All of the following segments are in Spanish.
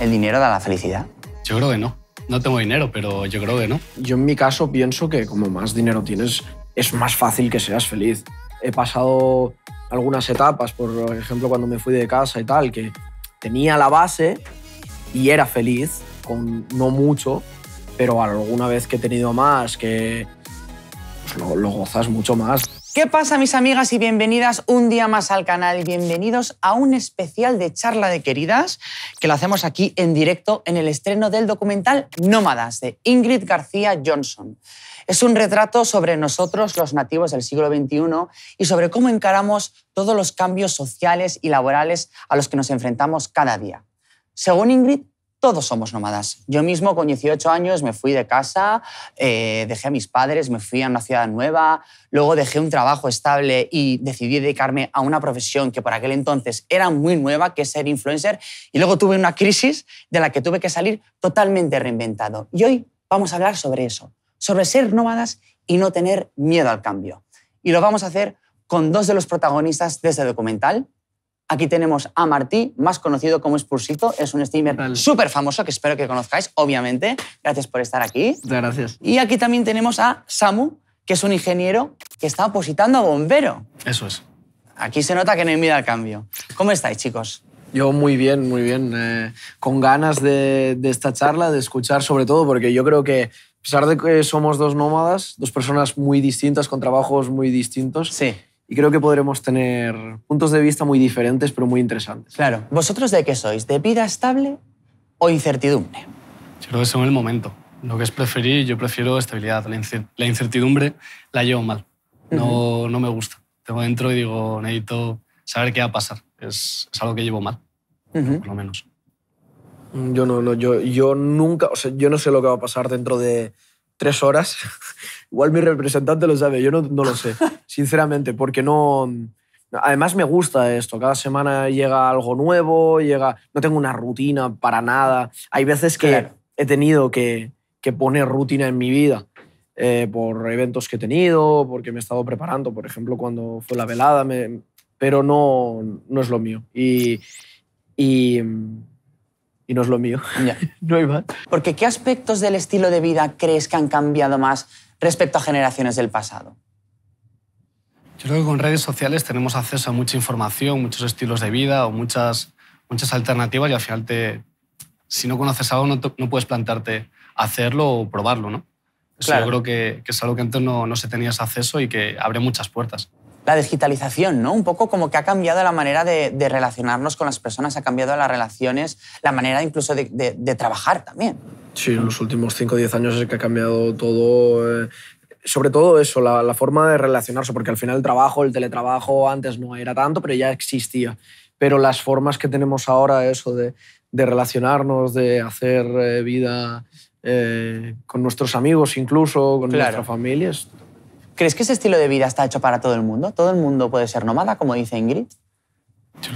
el dinero da la felicidad? Yo creo que no. No tengo dinero, pero yo creo que no. Yo en mi caso pienso que como más dinero tienes, es más fácil que seas feliz. He pasado algunas etapas, por ejemplo, cuando me fui de casa y tal, que tenía la base y era feliz, con no mucho, pero alguna vez que he tenido más, que pues, lo, lo gozas mucho más. ¿Qué pasa mis amigas y bienvenidas un día más al canal? Bienvenidos a un especial de charla de queridas que lo hacemos aquí en directo en el estreno del documental Nómadas de Ingrid García Johnson. Es un retrato sobre nosotros, los nativos del siglo XXI, y sobre cómo encaramos todos los cambios sociales y laborales a los que nos enfrentamos cada día. Según Ingrid, todos somos nómadas. Yo mismo con 18 años me fui de casa, eh, dejé a mis padres, me fui a una ciudad nueva, luego dejé un trabajo estable y decidí dedicarme a una profesión que por aquel entonces era muy nueva, que es ser influencer, y luego tuve una crisis de la que tuve que salir totalmente reinventado. Y hoy vamos a hablar sobre eso, sobre ser nómadas y no tener miedo al cambio. Y lo vamos a hacer con dos de los protagonistas de este documental, Aquí tenemos a Martí, más conocido como expulsito Es un streamer súper famoso que espero que conozcáis, obviamente. Gracias por estar aquí. gracias. Y aquí también tenemos a Samu, que es un ingeniero que está opositando a bombero. Eso es. Aquí se nota que no hay miedo al cambio. ¿Cómo estáis, chicos? Yo muy bien, muy bien. Eh, con ganas de, de esta charla, de escuchar sobre todo, porque yo creo que a pesar de que somos dos nómadas, dos personas muy distintas, con trabajos muy distintos, sí y creo que podremos tener puntos de vista muy diferentes, pero muy interesantes. Claro. ¿Vosotros de qué sois? ¿De vida estable o incertidumbre? Yo creo que según el momento. Lo que es preferir, yo prefiero estabilidad. La incertidumbre la llevo mal. No, no me gusta. Tengo dentro y digo, necesito saber qué va a pasar. Es, es algo que llevo mal, por lo menos. Mm, yo no, no yo, yo nunca, o sea, yo no sé lo que va a pasar dentro de tres horas. Igual mi representante lo sabe, yo no, no lo sé. sinceramente, porque no... Además me gusta esto, cada semana llega algo nuevo, llega... No tengo una rutina para nada. Hay veces que he tenido que, que, poner rutina en mi vida eh, por eventos que he tenido, porque me he estado preparando, por ejemplo, cuando fue la velada, pero no, no es lo mío. Y, y, no es lo mío. no hay Porque ¿qué aspectos del estilo de vida crees que han cambiado más respecto a generaciones del pasado? Yo creo que con redes sociales tenemos acceso a mucha información, muchos estilos de vida o muchas, muchas alternativas y al final te, si no conoces algo no, puedes plantearte hacerlo o probarlo, ¿no? Eso yo creo que, es algo que antes no, no se tenía ese acceso y que abre muchas puertas la digitalización, ¿no? Un poco como que ha cambiado la manera de, relacionarnos con las personas, ha cambiado las relaciones, la manera incluso de, trabajar también. Sí, en los últimos 5 o 10 años es que ha cambiado todo. Eh, sobre todo eso, la, forma de relacionarse, porque al final el trabajo, el teletrabajo antes no era tanto, pero ya existía. Pero las formas que tenemos ahora, eso de, relacionarnos, de hacer eh, vida eh, con nuestros amigos incluso, con nuestras familias... ¿Crees que ese estilo de vida está hecho para todo el mundo? ¿Todo el mundo puede ser nómada, como dice Ingrid?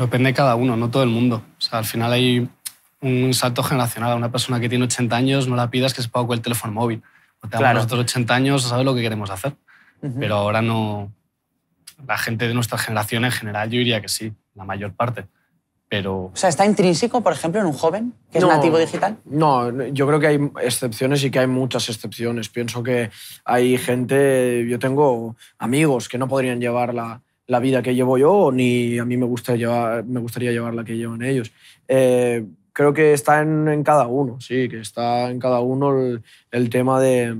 Depende cada uno, no todo el mundo. al final hay un salto generacional. A una persona que tiene 80 años no la pidas que se pague el teléfono móvil. Tenemos claro. nosotros 80 años, sabes lo que queremos hacer. Pero ahora no. La gente de nuestra generación en general, yo diría que sí, la mayor parte. Pero... O sea, ¿está intrínseco, por ejemplo, en un joven que es nativo digital? No, yo creo que hay excepciones y que hay muchas excepciones. Pienso que hay gente, yo tengo amigos que no podrían llevar la, la vida que llevo yo, ni a mí me, gusta llevar, me gustaría llevar la que llevan ellos. Eh, creo que está en, cada uno, sí, que está en cada uno el, tema de,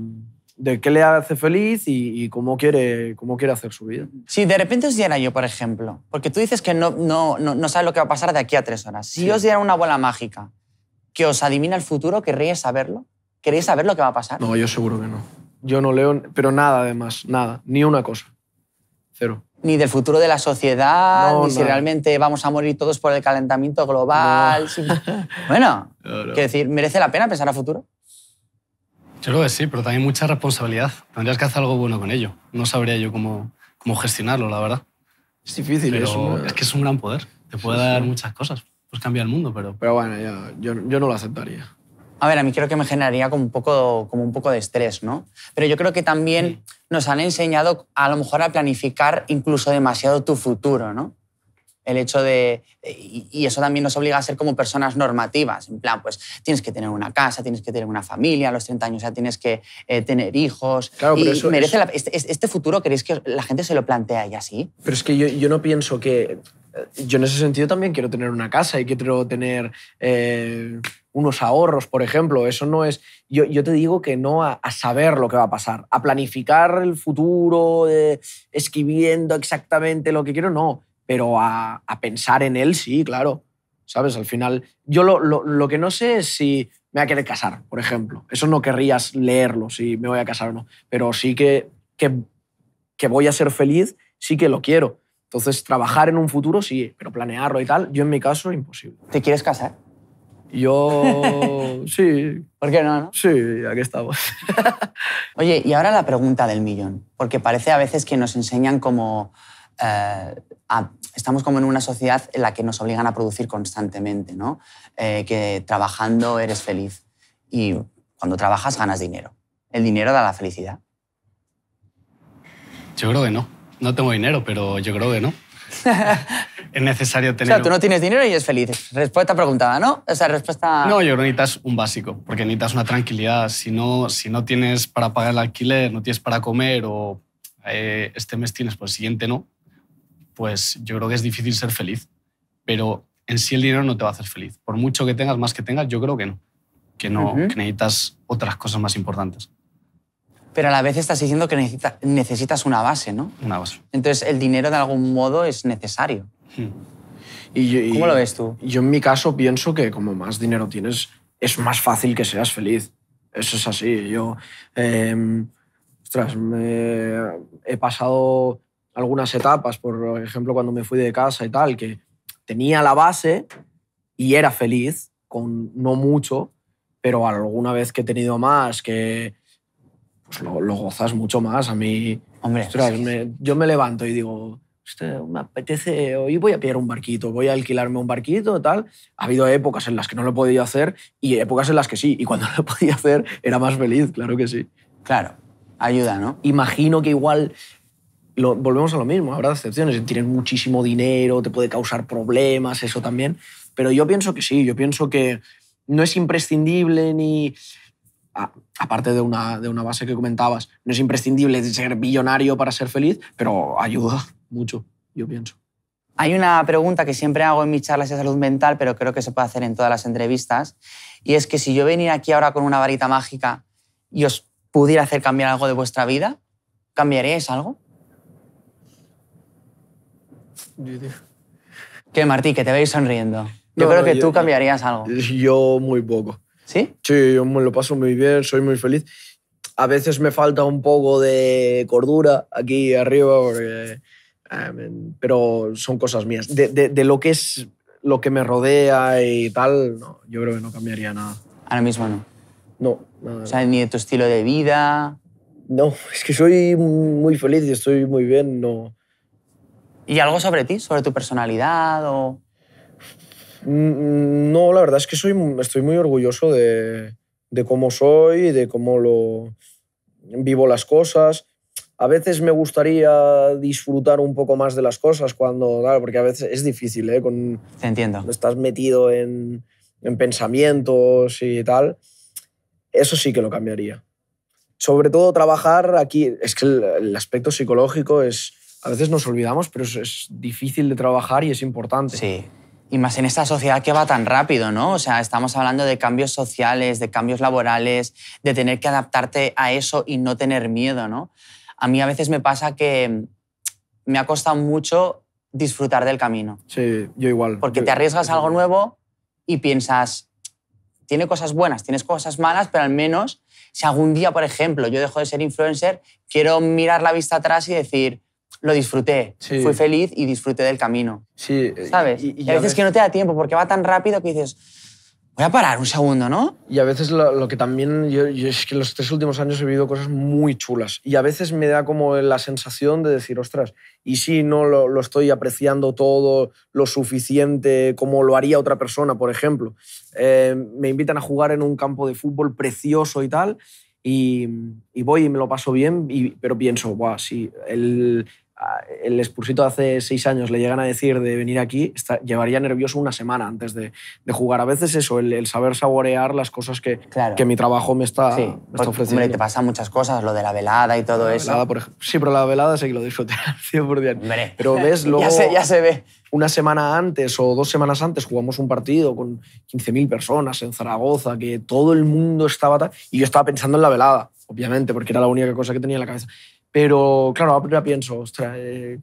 qué le hace feliz y, cómo, quiere, cómo quiere hacer su vida. Si de repente os diera yo, por ejemplo, porque tú dices que no, no, no, sabes lo que va a pasar de aquí a tres horas, si os diera una bola mágica que os adivina el futuro, ¿queréis saberlo? ¿Queréis saber lo que va a pasar? No, yo seguro que no. Yo no leo, pero nada además, nada, ni una cosa. Cero ni del futuro de la sociedad, ni si realmente vamos a morir todos por el calentamiento global. Bueno, quiero decir, ¿merece la pena pensar a futuro? Yo creo que sí, pero también mucha responsabilidad. Tendrías que hacer algo bueno con ello. No sabría yo cómo, cómo gestionarlo, la verdad. Es difícil. es, que es un gran poder. Te puede dar muchas cosas. Pues cambia el mundo, pero... Pero bueno, yo, yo no lo aceptaría a ver, a mí creo que me generaría como un poco, como un poco de estrés, ¿no? Pero yo creo que también nos han enseñado a lo mejor a planificar incluso demasiado tu futuro, ¿no? El hecho de. Y eso también nos obliga a ser como personas normativas. En plan, pues tienes que tener una casa, tienes que tener una familia, a los 30 años ya tienes que eh, tener hijos. Claro, este, este, futuro, ¿creéis que la gente se lo plantea y así? Pero es que yo, no pienso que. Eh, yo en ese sentido también quiero tener una casa y quiero tener. Eh, unos ahorros, por ejemplo. Eso no es. Yo, te digo que no a, saber lo que va a pasar, a planificar el futuro, escribiendo exactamente lo que quiero, no. Pero a, pensar en él, sí, claro. ¿Sabes? Al final, yo lo, que no sé es si me voy a querer casar, por ejemplo. Eso no querrías leerlo, si me voy a casar o no. Pero sí que, que, que voy a ser feliz, sí que lo quiero. Entonces, trabajar en un futuro, sí, pero planearlo y tal, yo en mi caso, imposible. ¿Te quieres casar? Yo, sí. ¿Por qué no, Sí, aquí estamos. Oye, y ahora la pregunta del millón, porque parece a veces que nos enseñan como... Eh, estamos como en una sociedad en la que nos obligan a producir constantemente, ¿no? Eh, que trabajando eres feliz y cuando trabajas ganas dinero. ¿El dinero da la felicidad? Yo creo que no. No tengo dinero, pero yo creo que no. es necesario tener... O sea, tú no tienes dinero y eres feliz. Respuesta preguntada, ¿no? O sea, respuesta... No, yo creo que necesitas un básico, porque necesitas una tranquilidad. Si no, si no tienes para pagar el alquiler, no tienes para comer o eh, este mes tienes, pues el siguiente no, pues yo creo que es difícil ser feliz. Pero en sí el dinero no te va a hacer feliz. Por mucho que tengas, más que tengas, yo creo que no. Que, no, que necesitas otras cosas más importantes pero a la vez estás diciendo que necesita, necesitas una base, ¿no? Una base. Entonces, el dinero de algún modo es necesario. Hmm. Y ¿Cómo lo ves tú? Yo en mi caso pienso que como más dinero tienes, es más fácil que seas feliz. Eso es así. Yo, em, he pasado algunas etapas, por ejemplo, cuando me fui de casa y tal, que tenía la base y era feliz, con no mucho, pero alguna vez que he tenido más, que pues lo, gozas mucho más. A mí, Hombre, yo me levanto y digo, me apetece, hoy voy a pillar un barquito, voy a alquilarme un barquito, tal. Ha habido épocas en las que no lo he podido hacer y épocas en las que sí. Y cuando lo podía hacer era más feliz, claro que sí. Claro, ayuda, ¿no? Imagino que igual, lo, volvemos a lo mismo, habrá excepciones. Tienes muchísimo dinero, te puede causar problemas, eso también. Pero yo pienso que sí, yo pienso que no es imprescindible ni aparte de una, de una base que comentabas, no es imprescindible ser billonario para ser feliz, pero ayuda mucho, yo pienso. Hay una pregunta que siempre hago en mis charlas de salud mental, pero creo que se puede hacer en todas las entrevistas, y es que si yo venía aquí ahora con una varita mágica y os pudiera hacer cambiar algo de vuestra vida, ¿cambiaríais algo? ¿Qué, Martí, que te veis sonriendo. Yo creo que tú cambiarías algo. Yo muy poco. ¿Sí? Sí, yo me lo paso muy bien, soy muy feliz. A veces me falta un poco de cordura aquí arriba, em, pero son cosas mías. De, lo que es lo que me rodea y tal, no, yo creo que no cambiaría nada. Ahora mismo no. No, nada. O sea, ni de tu estilo de vida. No, es que soy muy feliz y estoy muy bien, no. ¿Y algo sobre ti, sobre tu personalidad o...? Mm, no, la verdad es que soy, estoy muy orgulloso de, de cómo soy, de cómo lo vivo las cosas. A veces me gustaría disfrutar un poco más de las cosas cuando, claro, porque a veces es difícil, ¿eh? Con, Te entiendo. Estás metido en, en pensamientos y tal. Eso sí que lo cambiaría. Sobre todo trabajar aquí, es que el, aspecto psicológico es, a veces nos olvidamos, pero es, es difícil de trabajar y es importante. Sí, y más en esta sociedad que va tan rápido, ¿no? O sea, estamos hablando de cambios sociales, de cambios laborales, de tener que adaptarte a eso y no tener miedo, ¿no? A mí a veces me pasa que me ha costado mucho disfrutar del camino. Sí, yo igual. Porque te arriesgas a algo nuevo y piensas, tiene cosas buenas, tienes cosas malas, pero al menos si algún día, por ejemplo, yo dejo de ser influencer, quiero mirar la vista atrás y decir, lo disfruté. Fui feliz y disfruté del camino. Sí. ¿Sabes? Y, a veces que no te da tiempo porque va tan rápido que dices, voy a parar un segundo, ¿no? Y a veces lo, que también, es que en los tres últimos años he vivido cosas muy chulas y a veces me da como la sensación de decir, ostras, y si no lo, estoy apreciando todo lo suficiente como lo haría otra persona, por ejemplo. Eh, me invitan a jugar en un campo de fútbol precioso y tal, y, voy y me lo paso bien, pero pienso, guau, si el, el expulsito hace seis años le llegan a decir de venir aquí, llevaría nervioso una semana antes de, jugar. A veces eso, el, saber saborear las cosas que, que mi trabajo me está, ofreciendo. Hombre, te pasan muchas cosas, lo de la velada y todo eso. por ejemplo. Sí, pero la velada sé que lo disfruté al 100%. Pero ves luego... ya, se, ya se ve. Una semana antes o dos semanas antes jugamos un partido con 15.000 personas en Zaragoza, que todo el mundo estaba... Y yo estaba pensando en la velada obviamente, porque era la única cosa que tenía en la cabeza. Pero claro, ahora pienso, eh,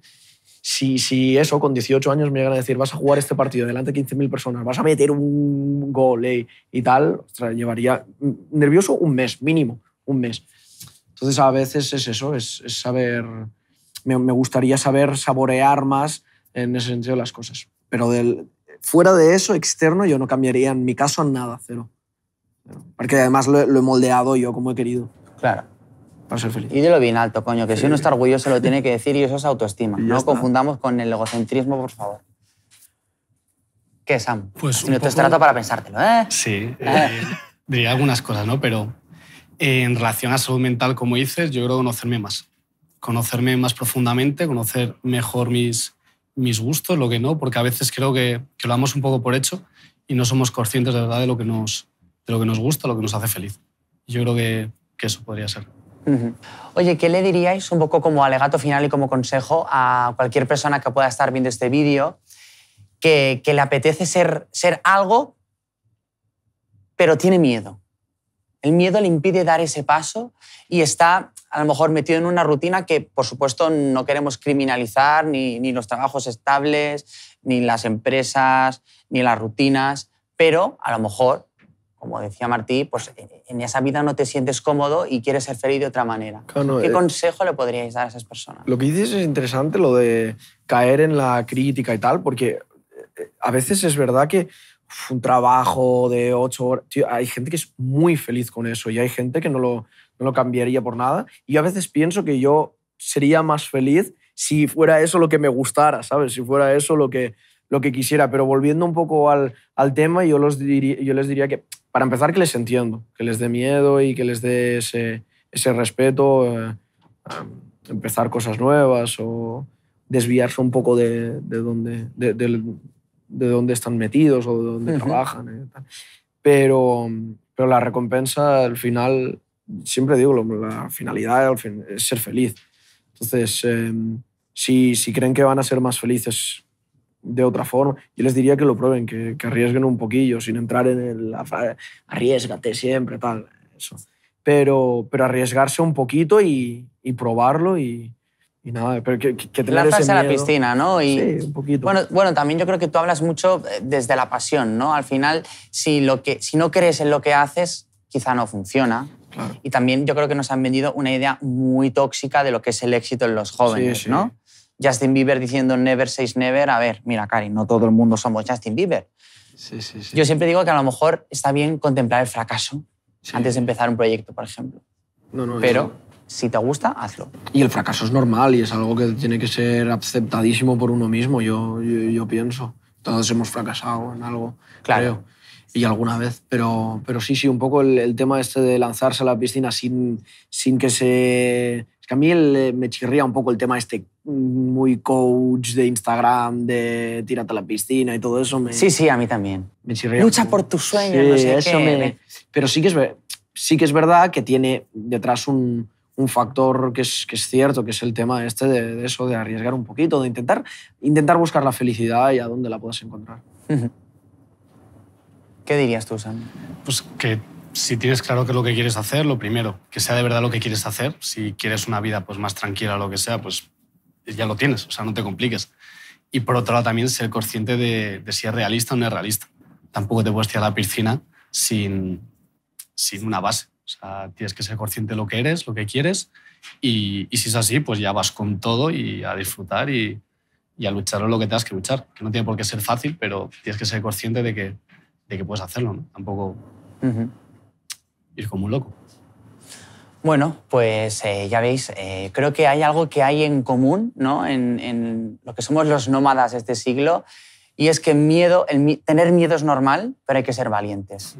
si, si, eso, con 18 años me llegan a decir, vas a jugar este partido delante de 15.000 personas, vas a meter un gol eh", y tal, llevaría nervioso un mes, mínimo, un mes. Entonces a veces es eso, es, saber, me, gustaría saber saborear más en ese sentido las cosas. Pero del, fuera de eso, externo, yo no cambiaría en mi caso nada, cero. Porque además lo he moldeado yo como he querido. Claro. Y de lo bien alto, coño, que si uno está orgulloso lo tiene que decir y eso es autoestima. No confundamos con el egocentrismo, por favor. ¿Qué, Sam? Pues si no te trato para pensártelo, ¿eh? Sí, eh. Eh, diría algunas cosas, ¿no? Pero en relación a salud mental, como dices, yo creo conocerme más. Conocerme más profundamente, conocer mejor mis, mis gustos, lo que no, porque a veces creo que, que lo damos un poco por hecho y no somos conscientes de verdad de lo que nos, de lo que nos gusta, lo que nos hace feliz. Yo creo que, que eso podría ser. Oye, ¿qué le diríais un poco como alegato final y como consejo a cualquier persona que pueda estar viendo este vídeo que, le apetece ser, ser algo, pero tiene miedo? El miedo le impide dar ese paso y está a lo mejor metido en una rutina que, por supuesto, no queremos criminalizar, ni los trabajos estables, ni las empresas, ni las rutinas, pero a lo mejor como decía Martí, pues en esa vida no te sientes cómodo y quieres ser feliz de otra manera. ¿Qué eh, consejo le podríais dar a esas personas? Lo que dices es interesante, lo de caer en la crítica y tal, porque eh, a veces es verdad que un trabajo de ocho horas, hay gente que es muy feliz con eso y hay gente que no lo, no lo cambiaría por nada. Y yo a veces pienso que yo sería más feliz si fuera eso lo que me gustara, ¿sabes? Si fuera eso lo que, lo que quisiera. Pero volviendo un poco al, al tema, yo, los diría, yo les diría que para empezar, que les entiendo, que les dé miedo y que les dé ese, respeto, eh, empezar cosas nuevas o desviarse un poco de, donde, dónde están metidos o de dónde trabajan. Eh, pero, pero la recompensa, al final, siempre digo, la finalidad es ser feliz. Entonces, em, si, si creen que van a ser más felices de otra forma. Yo les diría que lo prueben, que, arriesguen un poquillo, sin entrar en el ah, arriesgate siempre, tal, eso. Pero, pero arriesgarse un poquito y, probarlo y, nada, pero que, que tener ese miedo. a la piscina, ¿no? Y, sí, un poquito. Bueno, también yo creo que tú hablas mucho eh, desde la pasión, ¿no? Al final, si, lo que, si no crees en lo que haces, quizá no funciona. Y también yo creo que nos han vendido una idea muy tóxica de lo que es el éxito en los jóvenes, ¿no? Justin Bieber diciendo Never Says Never, a ver, mira, Cari, no todo el mundo somos Justin Bieber. Sí, sí, sí. Yo siempre digo que a lo mejor está bien contemplar el fracaso antes de empezar un proyecto, por ejemplo. No, no, Pero si te gusta, hazlo. Y el fracaso es normal y es algo que tiene que ser aceptadísimo por uno mismo, yo, yo, pienso. Todos hemos fracasado en algo, claro. Creo y alguna vez, pero, pero sí, sí, un poco el, el, tema este de lanzarse a la piscina sin, sin que se es que a mí eh, me chirría un poco el tema este mm, muy coach de Instagram, de tírate a la piscina y todo eso. sí, sí, a mí también. Lucha por tus sueños, eso pero sí que, es, sí que es verdad que tiene detrás un, factor que es, es cierto, que es el tema este de, eso, de arriesgar un poquito, de intentar, intentar buscar la felicidad y a dónde la puedas encontrar. ¿Qué dirías tú, Sam? Pues que si tienes claro qué es lo que quieres hacer, lo primero, que sea de verdad lo que quieres hacer. Si quieres una vida pues, más tranquila o lo que sea, pues ya lo tienes, o sea, no te compliques. Y por otro lado también ser consciente de, si es realista o no es realista. Tampoco te puedes tirar a la piscina sin, sin una base. O sea, tienes que ser consciente de lo que eres, lo que quieres, y, si es así, pues ya vas con todo y a disfrutar y, a luchar lo que tengas que luchar. Que no tiene por qué ser fácil, pero tienes que ser consciente de que, de que puedes hacerlo, Tampoco es como un loco. Bueno, pues eh, ya veis, eh, creo que hay algo que hay en común ¿no? en, en lo que somos los nómadas de este siglo, y es que miedo, el, tener miedo es normal, pero hay que ser valientes.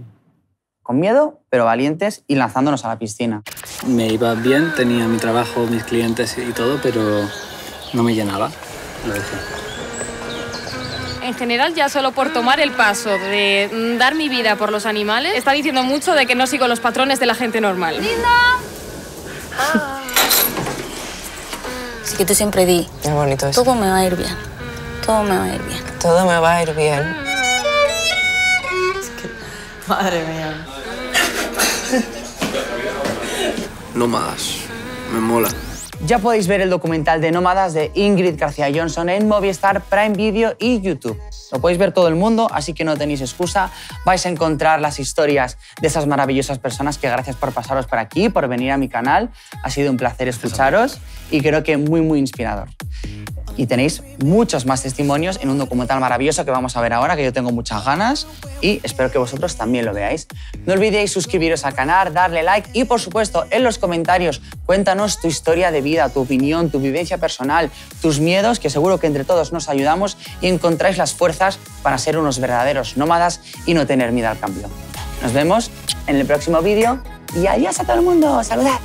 Con miedo, pero valientes y lanzándonos a la piscina. Me iba bien, tenía mi trabajo, mis clientes y todo, pero no me llenaba en general ya solo por tomar el paso de mm, dar mi vida por los animales está diciendo mucho de que no sigo los patrones de la gente normal. ¡Linda! Así ah. que te siempre di, bonito todo me va a ir bien, todo me va a ir bien. Todo me va a ir bien. madre mía. No más, me mola. Ya podéis ver el documental de Nómadas de Ingrid García Johnson en Movistar, Prime Video y YouTube. Lo podéis ver todo el mundo, así que no tenéis excusa. Vais a encontrar las historias de esas maravillosas personas que gracias por pasaros por aquí, por venir a mi canal. Ha sido un placer escucharos y creo que muy, muy inspirador y tenéis muchos más testimonios en un documental maravilloso que vamos a ver ahora, que yo tengo muchas ganas y espero que vosotros también lo veáis. No olvidéis suscribiros al canal, darle like y por supuesto en los comentarios cuéntanos tu historia de vida, tu opinión, tu vivencia personal, tus miedos, que seguro que entre todos nos ayudamos y encontráis las fuerzas para ser unos verdaderos nómadas y no tener miedo al cambio. Nos vemos en el próximo vídeo y adiós a todo el mundo. Saludad.